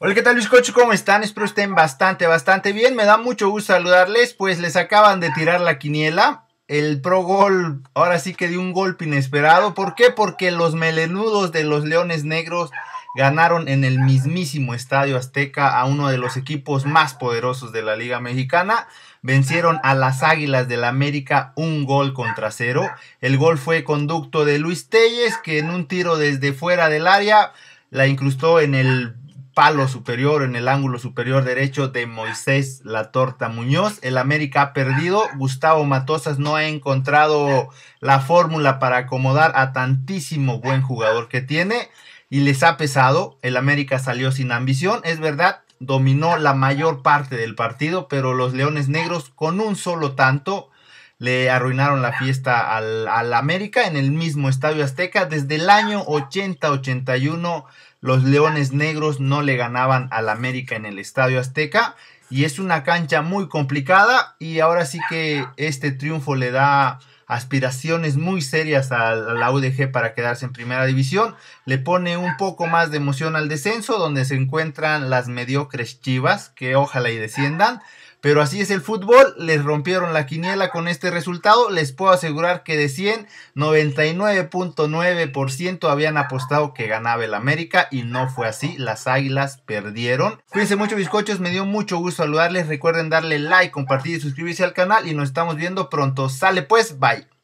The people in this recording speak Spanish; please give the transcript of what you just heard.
Hola, ¿qué tal Luis Cocho? ¿Cómo están? Espero estén bastante, bastante bien. Me da mucho gusto saludarles, pues les acaban de tirar la quiniela. El pro gol, ahora sí que dio un golpe inesperado. ¿Por qué? Porque los melenudos de los Leones Negros ganaron en el mismísimo Estadio Azteca a uno de los equipos más poderosos de la Liga Mexicana. Vencieron a las Águilas del la América un gol contra cero. El gol fue conducto de Luis Telles, que en un tiro desde fuera del área la incrustó en el palo superior, en el ángulo superior derecho de Moisés La Torta Muñoz. El América ha perdido. Gustavo Matosas no ha encontrado la fórmula para acomodar a tantísimo buen jugador que tiene y les ha pesado. El América salió sin ambición, es verdad. Dominó la mayor parte del partido, pero los Leones Negros con un solo tanto le arruinaron la fiesta al, al América en el mismo Estadio Azteca desde el año 80-81 los Leones Negros no le ganaban al América en el Estadio Azteca y es una cancha muy complicada y ahora sí que este triunfo le da aspiraciones muy serias a la UDG para quedarse en primera división, le pone un poco más de emoción al descenso donde se encuentran las mediocres Chivas que ojalá y desciendan, pero así es el fútbol, les rompieron la quiniela con este resultado. Les puedo asegurar que de 100, 99.9% habían apostado que ganaba el América y no fue así. Las Águilas perdieron. Cuídense mucho, bizcochos. Me dio mucho gusto saludarles. Recuerden darle like, compartir y suscribirse al canal. Y nos estamos viendo pronto. Sale pues, bye.